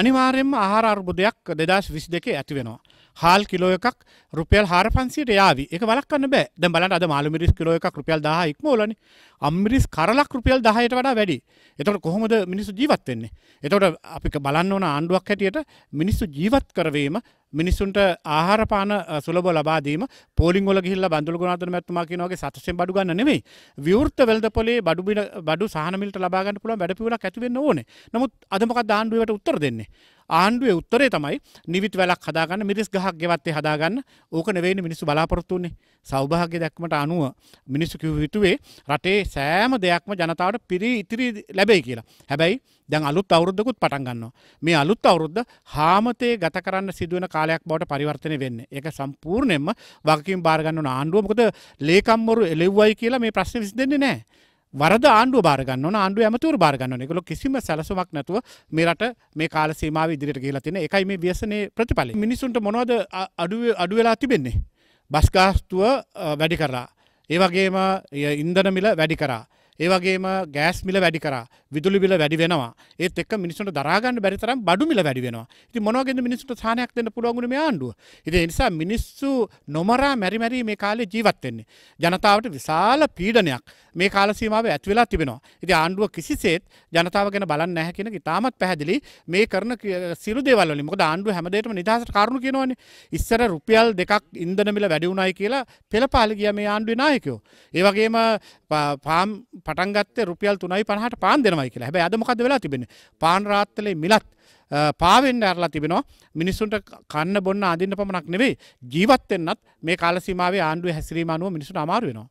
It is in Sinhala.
අනිවාර්යෙන්ම ආහාර අර්බුදයක් දෙදස් විසි දෙකේ ඇතිවෙනවා. හාල් කිලෝ එකක් රුපියල් හාර පන්සිට යාවි එක වලක්න්න බෑ ද බලට අද මාළුමිරිස් කිලෝ එකක් රුපියල් දහ ඉක්මෝලන අම්මිරිස් කරලක් රුපියල් දහයට වඩා වැඩි එතට කොහොමද මිනිස්සු ජීවත් වෙන්නේ එතවට අපික බලන්න ඕන ආණ්ඩුවක් හැටියට මිනිස්සු ජීවත් කරවීම මිනිස්සුන්ට ආහාරපාන සුලබ ලබාදීම පෝලිං ොල ගිල්ල බඳු ගුණාතන මැත්තුමා කියනගේ සතසෙන් බඩු ගන්න නෙවෙයි විවෘත වෙල්ද පොලේ බඩු බඩු සාහමිට ලබාගන්න පුළ වැඩපිවල ඇතිවෙන්න ඕන නමුත් අදමක දාණ්ඩුවට උත්තර දෙන්නේ ආණ්ඩුවේ උත්තරේ තමයි නිවිත් වැලක් හදාගන්න මිරිස් ගහක් ගෙවත්තේ හදාගන්න ඕක නෙවෙයින මිනිස්සු බලාපොරොත්තුන්නේ සෞභාග්‍ය දැක්මට අනුව මිනිස්සු කිව් හිතුවේ රටේ සෑම දෙයක්ම ජනතාවට පිරි ඉතිරි ලැබෙයි කියලා. හැබැයි දැන් අලුත් අවුරුද්දකුත් පටන් ගන්නවා. මේ අලුත් අවුරුද්ද හාමතේ ගත කරන්න සිදුවන කාලයක් බවට පරිවර්තනය වෙන්නේ. ඒක සම්පූර්ණයෙන්ම වගකීම් බාර ගන්න ඕන ආණ්ඩුව මොකද ලේකම්වරු එළෙව්වයි කියලා මේ ප්‍රශ්නේ විසඳෙන්නේ නැහැ. වරද ආණ්ඩුව බාරගන්න ආණ්ඩුව ඇමතුර බාරගන්න එකකල කිසිම සැලසුමක් නැතුව මේරට මේ කාල සීමාව ඉදිරිට කියලා තින එකයි මේ ව්‍යසනය ප්‍රතිඵල මිනිසුන්ට මොනවද අඩුව අඩු වෙලා තිබෙන්නේ බස්ගාස්තුව වැඩි කරා ඒවගේම ඉන්දන මිල වැඩි කරා ඒවගේම ගෑස් මිල වැඩි කර විදුලි බිල වැඩි වෙනවා ඒත් එක් මිනිසුට දරාගන්න බැරිතරම් බඩු මිල වැඩි වෙනවා ඉති මොනවගෙන මිනිසුට සානයක් දෙන්න පුළුවන්ගුණ මේ ආණ්ඩුව ඉති නිසා මිනිස්සු නොමරා මැරිමැරී මේ කාලේ ජීවත්වෙන්නේ ජනතාවට විශාල පීඩනයක් මේ කාලසීමාව ඇත් වෙලා තිබෙනවා. ඉතින් ආණ්ඩුව කිසිසේත් ජනතාව ගැන බලන්නේ නැහැ කියන එක ඉතාමත් පැහැදිලි. මේ කරන සියලු දේවල් වලින් මොකද ආණ්ඩුව හැමදේටම නිදහසට කාරණු කියනවනේ. ඉස්සර රුපියල් දෙකක් ඉන්ධන මිල වැඩි වුණයි කියලා පෙළපාලි ගිය මේ ආණ්ඩුවේ නායකයෝ. ඒ වගේම පාම් පටන් ගත්තේ රුපියල් 3.50ට පාන් දෙනවයි කියලා. හැබැයි අද මොකද වෙලා තිබෙන්නේ? පාන් රාත්තලේ මිලත් පාවෙන්ඩ ඇරලා තිබෙනවා මිනිස්සුන්ට කන්න බොන්න අදින්න පමණක් නෙවෙයි ජීවත්වෙන්නත් මේ කාලසිමාවේ ආණ්ඩුව හැසිරීම අනුව මිනිසුන් අමාරුවෙනවා.